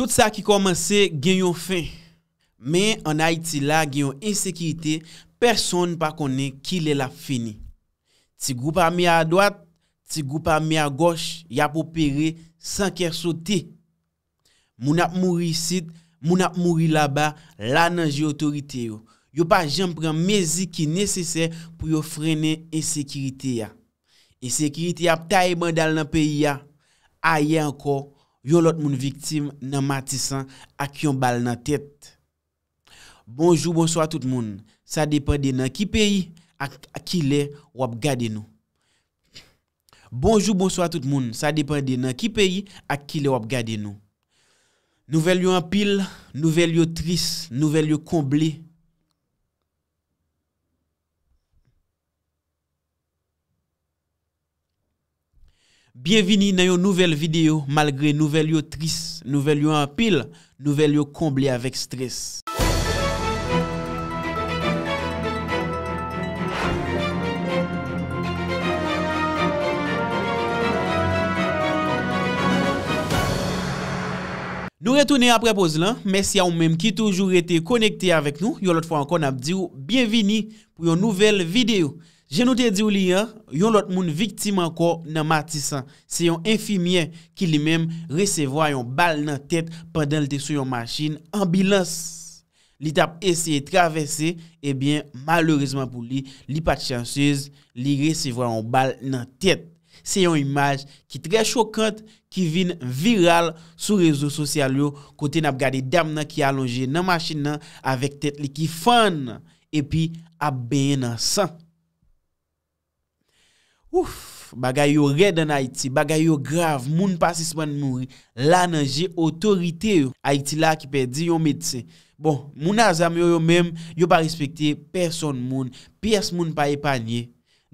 Tout sa ki komanse genyon fin. Men anay ti la genyon insekirite, person pa konen ki le la fini. Ti goupa mi a doat, ti goupa mi a goch, ya pou pere san kersote. Moun ap mouri sit, moun ap mouri la ba, la nan je otorite yo. Yo pa jen pren mezi ki neseser pou yo frene insekirite ya. Insekirite ya pou ta e ban dal nan peyi ya. A ye anko, Yon lot moun viktim nan matisan ak yon bal nan tèt. Bonjou, bonsoy a tout moun, sa depende nan ki peyi ak ki le wap gade nou. Bonjou, bonsoy a tout moun, sa depende nan ki peyi ak ki le wap gade nou. Nouvel yon apil, nouvel yon tris, nouvel yon kombli. Bienvini nan yo nouvel video, malgre nouvel yo tris, nouvel yo anpil, nouvel yo kombli avek stres. Nou retounen aprepoz lan, mersi a ou menm ki toujou rete konekte avek nou, yo lot fwa ankon ap diyo, bienvini pou yo nouvel video. Je nou te di ou li ya, yon lot moun viktim anko nan matisan, se yon infimien ki li menm resevwa yon bal nan tet peden li te sou yon masin ambilans. Li tap eseye travese, ebyen malorizman pou li, li pat chansez li resevwa yon bal nan tet. Se yon imaj ki tre chokant ki vin viral sou rezo sosyal yo kote nap gade dam nan ki alonje nan masin nan avek tet li ki fan nan epi ap beye nan san. Ouf, bagay yo red an Haiti, bagay yo grav, moun pasisman moun, la nan je otorite yo, Haiti la ki pe di yon medse. Bon, moun azam yo yo mem, yo pa respekte person moun, pias moun pa epanye,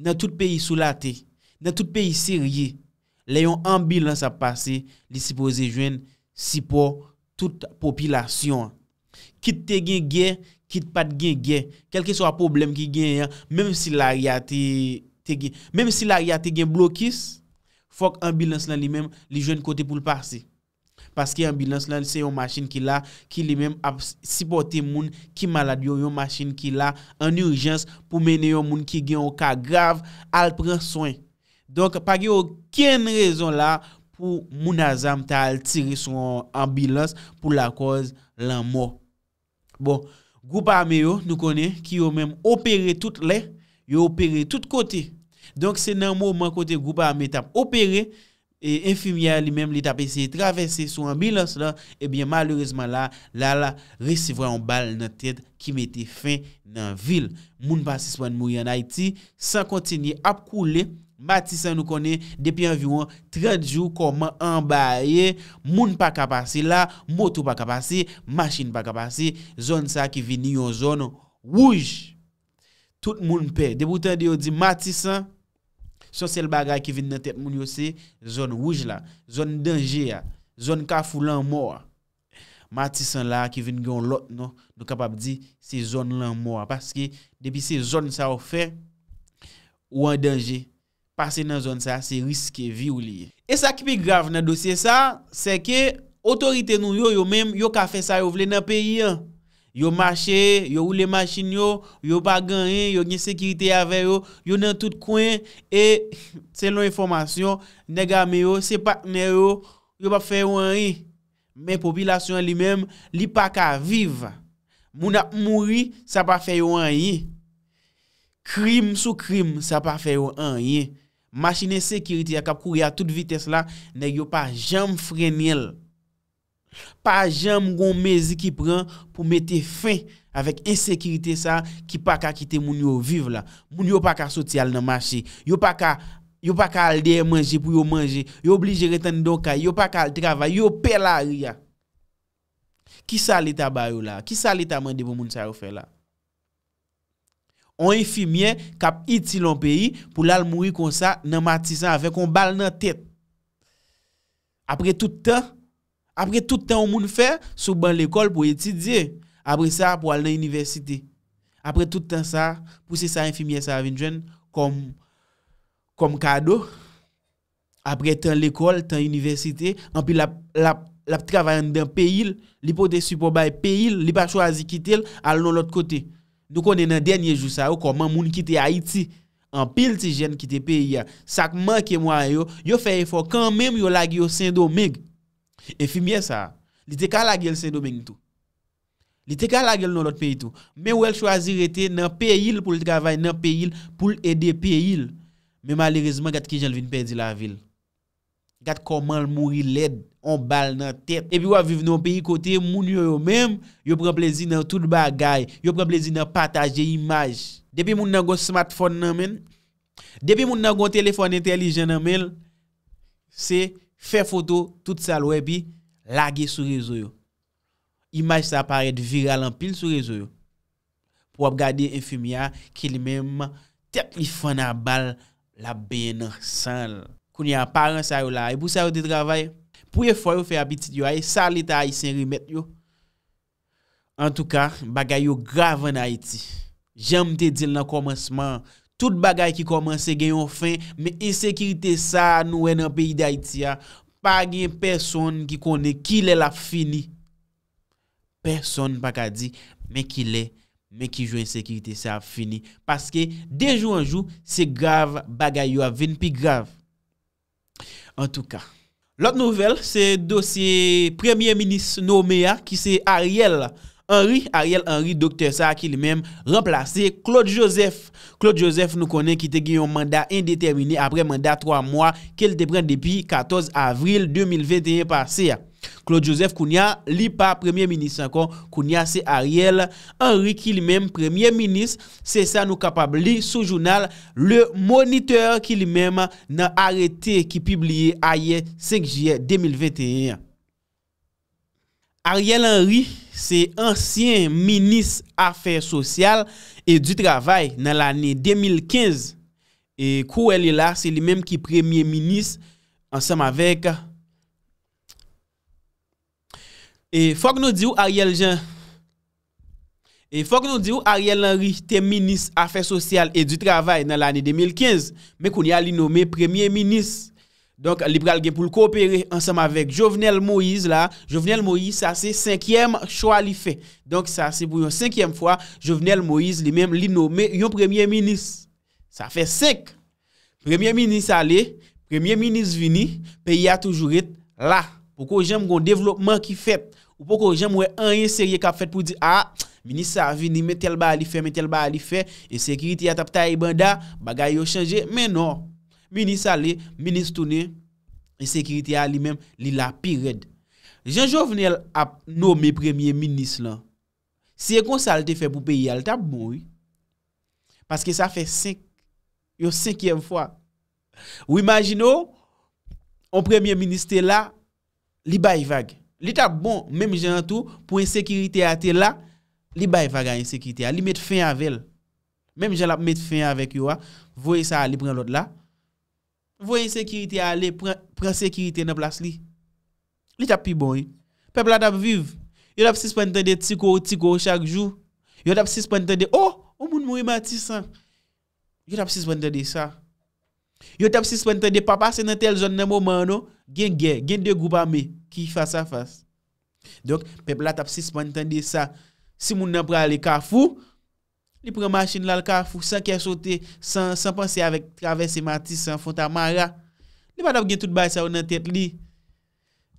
nan tout peyi sou late, nan tout peyi sirye, le yon ambilans ap pase, li sipo zejwen, sipo tout popilasyon. Kit te gen gen, kit pat gen gen, kelke so a problem ki gen yon, menm si la yate... Mem si la ria te gen blokis, fok ambulans lan li men li jwen kote pou l parse. Paske ambulans lan se yon masin ki la ki li men ap sipote moun ki maladyo yon masin ki la an urjans pou mene yon moun ki gen w ka grav al pren soyn. Donk pa ge yo ken rezon la pou moun azam ta al tiri son ambulans pou la koz lan mo. Bon, goupa ame yo nou kone ki yo men opere tout ley. Yo opere tout kote. Donk se nan mou man kote goupa a me tap opere, e enfimia li menm li tap ese travese sou ambilans la, ebyen malourezman la, la la, resivre an bal nan tet ki mette fin nan vil. Moun pasi swan mou yon Haiti, san kontini ap koule, mati san nou kone depi avyon 30 jou koman an baye, moun pa kapasi la, motou pa kapasi, masin pa kapasi, zon sa ki vini yo zon wouj. Tout moun pe, deboutan di yo di matisan, son sel bagay ki vin nan tet moun yo se, zon wouj la, zon denje la, zon kaf ou lan mou a. Matisan la ki vin gen lot non, nou, nou kapap di se zon lan mou a, paske debi se zon sa ou fe, ou an denje. Pase nan zon sa, se riske, vi ou li. E sa ki pi grav nan dosye sa, se ke otorite nou yo yo menm, yo ka fe sa yo vle nan peyi a. Yo mache, yo ou le machine yo, yo pa ganye, yo gne sekirite ya veyo, yo nan tout kwen, e, se lor informasyon, nega meyo, se patne yo, yo pa feyo anye. Men popilasyon li men, li pa ka vive. Mou na mouri, sa pa feyo anye. Krim sou krim, sa pa feyo anye. Mache ne sekirite ya kap kouye a tout vites la, ne yo pa jam frenyel. Pa jan mgon mezi ki pran pou mette fe avèk esekirite sa ki pa ka kite moun yo vive la. Moun yo pa ka soti al nan mache. Yo pa ka al deye manje pou yo manje. Yo bli je reten do ka. Yo pa ka al travay. Yo pel a ria. Ki sa li tabay yo la? Ki sa li tabay debo moun sa yo fe la? On yi fi mwen kap iti lon peyi pou lal moun yi konsa nan matisan avèk kon bal nan tèt. Apre tout tan, Apre tout tan ou moun fè, sou ban l'ekol pou etidye. Apre sa pou al nan universite. Apre tout tan sa, pou se sa infimiye sa avin jwen kom kado. Apre tan l'ekol, tan universite, an pi la travayan dan peyil, li pou te supo bay peyil, li pa chwazi kite l, al nan lot kote. Ndou konen nan denye jou sa ou, koman moun kite Haiti, an pil ti jen kite pey ya. Sakman ke mwa yo, yo fè efo kanmèm yo lag yo sendo meg. E fi mye sa, li te ka la gel se domengi tou. Li te ka la gel nou lot peyi tou. Men wèl chwazir ete nan peyil pou li te kavay nan peyil pou l'ede peyil. Men malerezman gat ki jalvin pedi la vil. Gat koman l mouri led, on bal nan tet. E pi wèl vive nan peyi kote, moun yo yo menm, yo pre plezi nan tout bagay. Yo pre plezi nan pataje imaj. Depi moun nan go smartphone nan men. Depi moun nan go telefon entelejian nan men. Se... Fè foto, tout sal wè bi, lage sou rezo yo. Imaj sa paret viral an pil sou rezo yo. Pou ap gade enfimia, ke li menm tep ni fwana bal la bè nan sal. Kouni an paran sa yo la, e bou sa yo de travay? Pou ye fwa yo fè abitid yo a, e sal li ta a yi sen rimet yo? An tou ka, bagay yo gravan a iti. Jèm te dil nan komanseman. Tout bagay ki komanse gen yon fin, men insekirite sa nou en an peyi de Haitia, pa gen person ki kone ki lè la fini. Person baka di, men ki lè, men ki jwen insekirite sa fini. Paske, de jou an jou, se grav bagay yo avin, pi grav. En tou ka. Lot nouvel, se dosye Premier Ministre Noumea, ki se Ariel la. Henry, Ariel Henry, Dr. Sa, ki li men remplase Claude Joseph. Claude Joseph nou konen ki te gen yon mandat indetermine apre mandat 3 mwa kel te pren depi 14 avril 2021 pase. Claude Joseph kounia li pa Premier Ministre ankon. Kounia se Ariel Henry ki li men Premier Ministre se sa nou kapabli sou jounal le moniteur ki li men nan arete ki pibliye aye 5 jye 2021. Ariel Henry se ansyen minis afer sosyal e di travay nan l ane 2015. E kou el e la se li menm ki premye minis ansenm avek. E fok nou di ou Ariel Jean? E fok nou di ou Ariel Henry te minis afer sosyal e di travay nan l ane 2015? Men kou li alinome premye minis? Donk li pral gen pou l koopere ansam avek Jovenel Moïse la, Jovenel Moïse sa se 5èm chwa li fe. Donk sa se pou yon 5èm fwa, Jovenel Moïse li mèm li noume yon premye minis. Sa fe 5èm. Premye minis ale, premye minis vini, pe yon toujou et la. Poko jèm goun devlopman ki fet, ou poko jèm wè an yon serye kap fet pou di, a, minis sa vini, metel ba li fe, metel ba li fe, e sekriti atap ta e banda, bagay yo chanje, menon. Minis a li, minis tou ne, en sekirite a li menm, li la pi red. Janjou vene ap nou me premye minis lan. Si e konsal te fe pou peyi a, li tab bon yi. Paske sa fe 5, yo 5e fwa. Ou imagino, an premye minis te la, li bay vag. Li tab bon, menm jen an tou, pou en sekirite a te la, li bay vag an en sekirite a, li met fin avèl. Menm jen ap met fin avèk yo a, vwe sa li pren lot la, Voyen sekirite ale, pre sekirite nan plas li. Li tap pi bon. Pepl la tap viv. Yo tap sispan tande tiko, tiko chak jou. Yo tap sispan tande, oh, ou moun moun mati san. Yo tap sispan tande sa. Yo tap sispan tande, papa se nan tel zon nan mouman nou. Gen gen, gen de goupa me ki fasa fasa. Dok, pepl la tap sispan tande sa. Si moun nan pre ale kafou, ou moun moun mati san. Li preman chen lal ka fousan kè sote san panse avèk travè se matis san fonta mara. Li badab gen tout bay sa ou nan tèt li.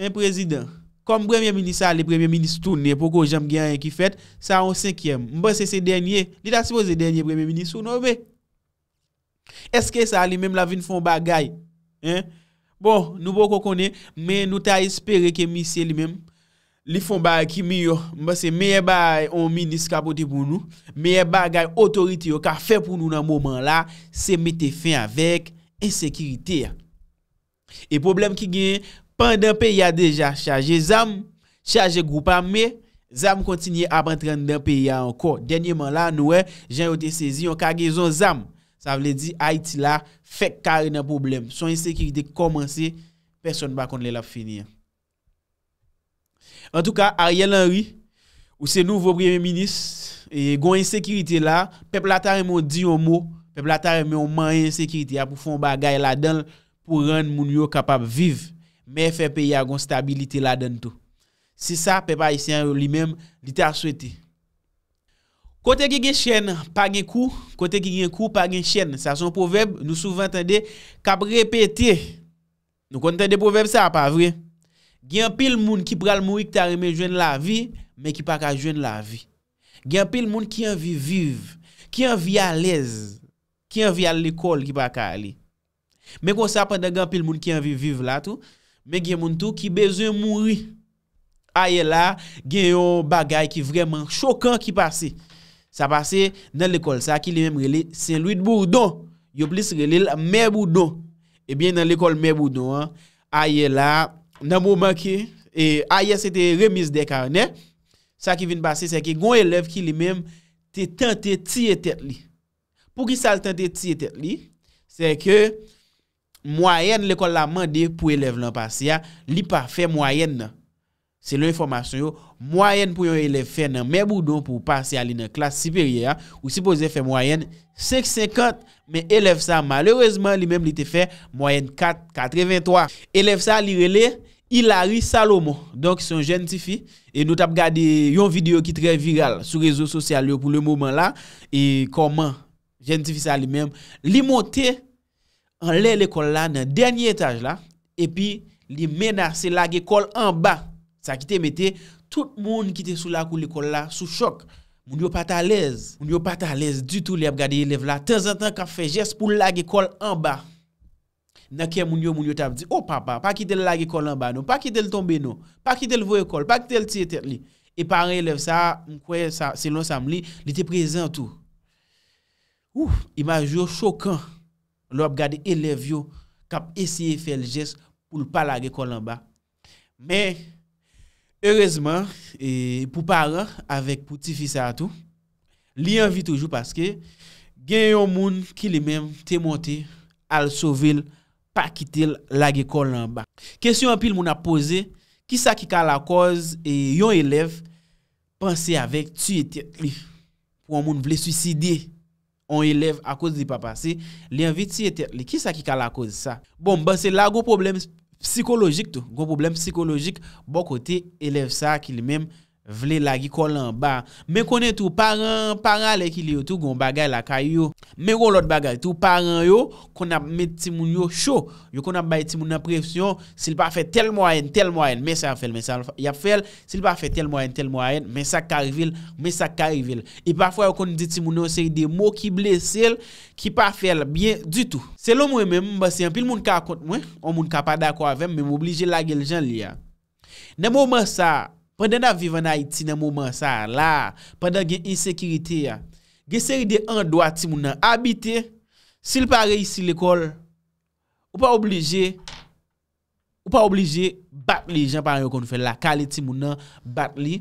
En prezident, kom bremyen minis sa li bremyen minis toune, pou kò jam gen an yè ki fèt, sa ou sè kèm. Mbè se se denye, li da se pose denye bremyen minis toune ou mè. Eske sa li mèm la vin fon bagay. Bon, nou pou kò konè, mè nou ta espère ke misye li mèm. Li fon bay ki mi yo, mbase meye bay on minis kapote pou nou, meye bay gay otorite yo ka fe pou nou nan mouman la, se mette fin avèk, insekiritè ya. E problem ki gen, pandan pe ya deja, chaje zam, chaje goupan me, zam kontinye ap rentren nan pe ya anko. Denye man la nouè, e, jan yo te sezi yon ka gezon zam, sa vle di Haiti la, fek kare nan problem. Son insekiritè komanse, person ba konle la finye ya. En tou ka, Ariel Henry, ou se nou vopremen minis, e gwen yon sekirite la, pep la ta remon di yon mou, pep la ta remon man yon sekirite la pou fon bagay la denl pou ren moun yo kapap viv. Me fè pe ya gwen stabilite la denl tou. Se sa, pep a isen yon li menm, li ta swete. Kote ki gen chen, pa gen kou, kote ki gen kou, pa gen chen. Sa son poveb, nou souvan tende kap repete. Nou kon tende poveb sa, pa vrej. Gen pil moun ki pral moui ki ta reme jwen la vi, men ki pa ka jwen la vi. Gen pil moun ki an vi vive, ki an vi alez, ki an vi ale l'ekol ki pa ka ali. Men kon sa pa da gen pil moun ki an vi vive la tou, men gen moun tou ki bezen moui. A ye la, gen yo bagay ki vremen chokan ki pase. Sa pase nan l'ekol sa ki li men rele Saint-Louis-de-Bourdon. Yo plis relele Mè Boudon. Ebyen nan l'ekol Mè Boudon, a ye la, nan mou manke, e aye se te remis de karne, sa ki vin basi, se ki gwen elev ki li menm, te tante ti etet li. Pou ki sa te tante ti etet li, se ke, mwayen le kon la mande pou elev lan pasi ya, li pa fe mwayen nan. Se le informasyon yo, mwayen pou yon elev fe nan mè boudon pou pasi ya li nan klas siberi ya, ou si pou ze fe mwayen, 5,50, men elev sa, malerezman li menm li te fe mwayen 4,83. Elev sa li rele, Hilary Salomo, donk son jentifi, e nou tap gade yon video ki tre viral sou rezo sosyal yo pou le mouman la, e koman jentifi sa li menm, li monte an le le kol la nan denye etaj la, e pi li menase la ge kol an ba, sa ki te mete tout moun ki te sou la kou le kol la sou chok, moun yo pata lez, moun yo pata lez du tout li ap gade ye lev la, ten zan ten ka fe jes pou la ge kol an ba, Nake moun yo moun yo tab di, oh papa, pa ki del lage kol anba nou, pa ki del tombe nou, pa ki del vwe kol, pa ki del ti etet li. E pare elev sa, mkwe se lon sam li, li te prezen tou. Ouf, imaj yo chokan, lop gade elev yo, kap eseye fel jes, pou l palage kol anba. Men, heurezman, e, pou pare, avek pou ti fi sa tou, li anvi toujou paske, gen yon moun ki li men, te monte, al sovil, pa kitel la ge kon lan ba. Kesyon apil moun apose, ki sa ki ka la koz, e yon elev, panse avèk, tu ete, ou an moun vle suicide, on elev a koz di pa pase, li anvi tu ete, ki sa ki ka la koz sa? Bon, mbanse la, gwo problem psikologik tou, gwo problem psikologik, bon kote, elev sa ki li menm, Vle la ki kolan ba. Mè konen tou paran, paran le ki li yo tou gon bagay la kay yo. Mè kon lot bagay tou paran yo, kon ap met ti moun yo show. Yo kon ap bay ti moun ap presyon, sil pa fe tel mou ayen, tel mou ayen. Mè sa a fèl, mè sa a fèl, si l pa fè tel mou ayen, tel mou ayen. Mè sa karivil, mè sa karivil. E pafwa yo konen diti moun yo, se yi de mou ki blesel, ki pa fèl, bien, du tou. Se l o mwen mè mwen basen, pil moun ka akot mwen, o moun ka pa dako avèm, mè mwen oblije la gel jan li ya. Nè mou mwen sa... pandan a vivan a iti nan mouman sa la, pandan gen insekiriti ya, gen seri de an doa ti moun nan abite, si l pa reisi l ekol, ou pa oblije, ou pa oblije bat li, jan pa reyo kon fè la kale ti moun nan bat li,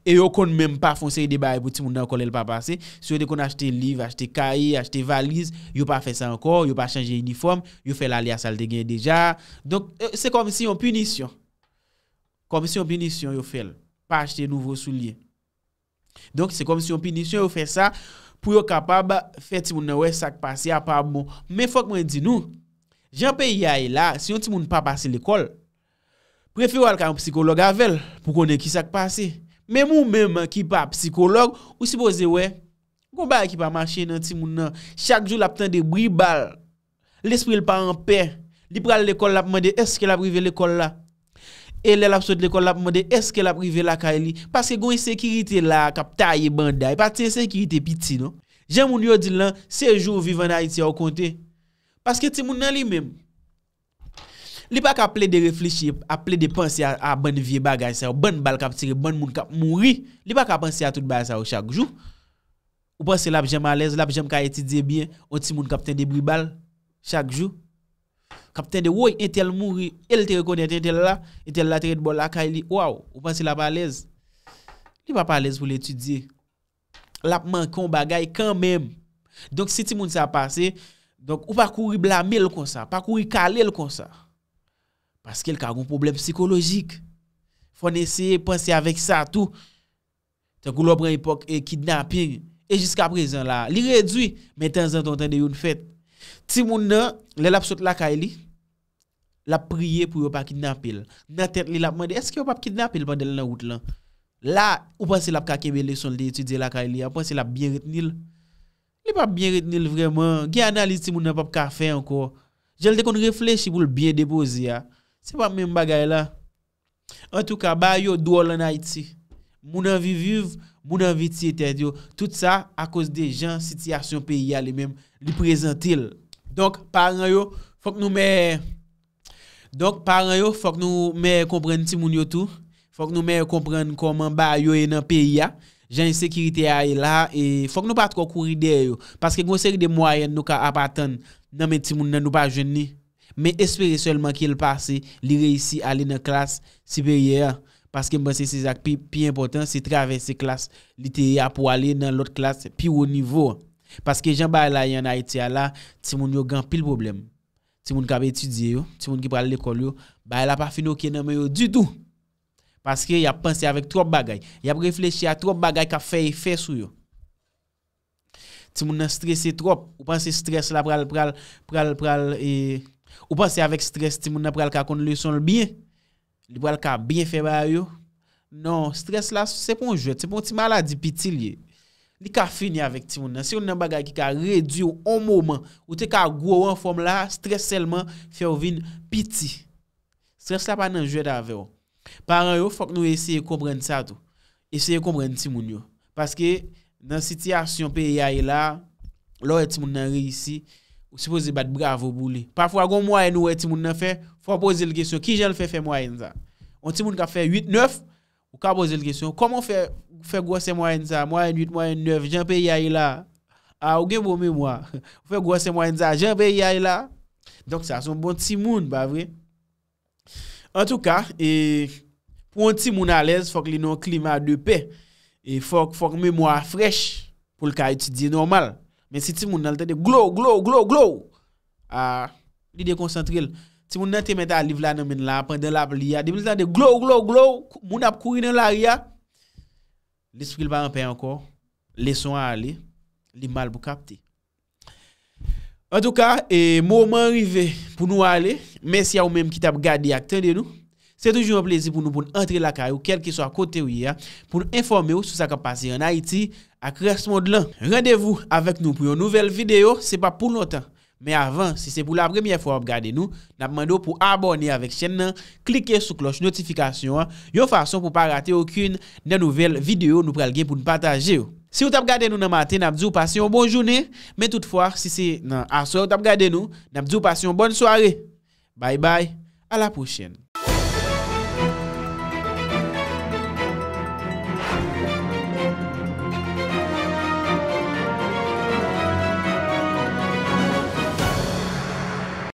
e yo kon menm pa fon seri de baye pou ti moun nan kol el pa pase, si yo de kon achete liv, achete kaye, achete valize, yo pa fè sa ankor, yo pa chanje uniform, yo fè la li a salde gen deja, donk se kon si yon euh, punisyon, kom si yon pinis yon yo fel, pa achete nouvo sou liye. Donk se kom si yon pinis yon yo fel sa, pou yo kapab fe timoun nan we sakpasi apab moun. Men fok mwen di nou, jen pe yaye la, si yon timoun pa pase l'ekol, preferwal ka yon psikolog avel, pou konen ki sakpasi. Men moun menman ki pa psikolog, ou sipoze we, mwen baye ki pa mache nan timoun nan, chak jou la pten de bri bal, l'espri l'paren pe, li pral l'ekol la pou mwen de eske la prive l'ekol la. E lè lap sot lè kol lap mwande, eske lè ap rive lakay li? Paske gwen sekirite la kap tayye banday, pa te sekirite piti non. Jèm moun yo di lan, sejou vivan a iti yo konte. Paske ti moun nan li mèm. Li pa ka ple de reflechye, a ple de panse a ban vie bagay sa yo, ban bal kap tire, ban moun kap moun ri. Li pa ka panse a tout bagay sa yo chak jou. Ou panse lap jèm alez, lap jèm kaya iti debyen, ou ti moun kap ten debri bal chak jou. capitaine de oui, et tel mourir, elle te reconnaît, et tel là, tel là, de bon là, waouh, ou pense qu'il la pas à l'aise. Il va pas à l'aise pour l'étudier. L'a manqué un bagay quand même. Donc si tout monde s'est passé, donc ou pas courir blâmer le comme ça, pas courir caler le comme ça. Parce qu'elle a un problème psychologique. Faut essayer de penser avec ça tout. T'as couleur prend époque et kidnapping et jusqu'à présent là, il réduit mais de temps en temps de une fête. Ti moun nan, le lap sot la kaili, La priye pou yo pa kidnapil Na tet li la pmane de eske yo pa kidnapil Pan del nan wout lan La ou panse la pka keme lesyon de etude la ka ili A panse la biye retenil Li pa biye retenil vreman Gye analize ti moun nan pa pka fe anko Jel de kon refleche pou l biye depozi ya Se pa mwen bagay la An tou ka ba yo dou al anay ti Moun anvi vive Moun anvi ti eted yo Tout sa a kos de jan siti asyon pe ya li men Li prezentil Donk paran yo fok nou me e Donk paran yo fok nou mè kompren timoun yo tou, fok nou mè kompren koman ba yoye nan peyi ya, jan yon sekirite a yon e la, e fok nou pa trok kouride yo, paske konseri de mwayen nou ka apaten nan men timoun nan nou pa jenni, men espere solman ki el pase li reisi ale nan klas sipeye ya, paske mbansi sezak pi, pi importan se trave se klas li teye apou ale nan lot klas pi ou nivou, paske jan ba yoye nan haite ya la, timoun yo gan pi l probleme. Ti moun ka be etudye yo, ti moun ki pral l'ekol yo, ba la pa finokye nanme yo du dou. Paske ya panse avek trop bagay, ya prefleche ya trop bagay ka fey fey sou yo. Ti moun nan stresse trop, ou panse stresse la pral pral pral e... Ou panse avek stresse ti moun nan pral ka kon le son l biye, li pral ka biye fey ba yo. Non, stresse la se pon jote, se pon ti maladi pitil yo. Li ka finye avèk ti moun nan, si yon nan bagay ki ka redyu yon on mouman, ou te ka gwo yon fòm la, stres selman fè yon vin piti. Stres la pa nan jwè davè yon. Paran yon, fòk nou esye yon kompren sa tou. Eseye yon kompren ti moun yon. Paske nan sityasyon pe yay e la, lò yon ti moun nan reysi, ou sepoze bat bravo bou li. Pafwa goun mouay nou yon ti moun nan fè, fòm pose lge syon, ki jè l fè fè mouay nan ta. Yon ti moun ka fè 8-9-10. Ou ka boze lresyon, koman ou fe gwa se mwa enza, mwa en 8, mwa en 9, jenpe ya ila? Ou gen bo mè mwa? Ou fe gwa se mwa enza, jenpe ya ila? Donk sa son bon timoun, ba vre. En tou ka, e, pou an timoun alez, fok li nou klima de pe. E fok mè mwa frech pou lka eti diye normal. Men si timoun nan lte de glou, glou, glou, glou. Li de koncentril. Si moun nan te mette a liv la nan men la, pande la pou li ya, debil tan de glou glou glou, moun ap kouri nan la li ya, nesprile pa an pe anko, leson a ale, li mal pou kapte. En tou ka, mouman rive pou nou ale, mens ya ou menm ki tap gadi ak ten de nou, se toujou yon plezi pou nou pou nou entre la kay ou kel ki so ak kote ou ya, pou nou informe ou sou sa ka pase yon Haiti ak res mod lan. Rendez-vous avek nou pou yon nouvel video, se pa pou nou tan. Men avan, si se pou la premye fwa ap gade nou, nan ap mandou pou abone avek chen nan, klike sou kloche notifikasyon an, yo fason pou pa rate okun nan nouvel video nou prelge pou nou pataje ou. Si ou tap gade nou nan maten, nan ap djou pasyon bon jounen, men tout fwa, si se nan aswa ou tap gade nou, nan ap djou pasyon bon soare. Bay bay, ala pou chen.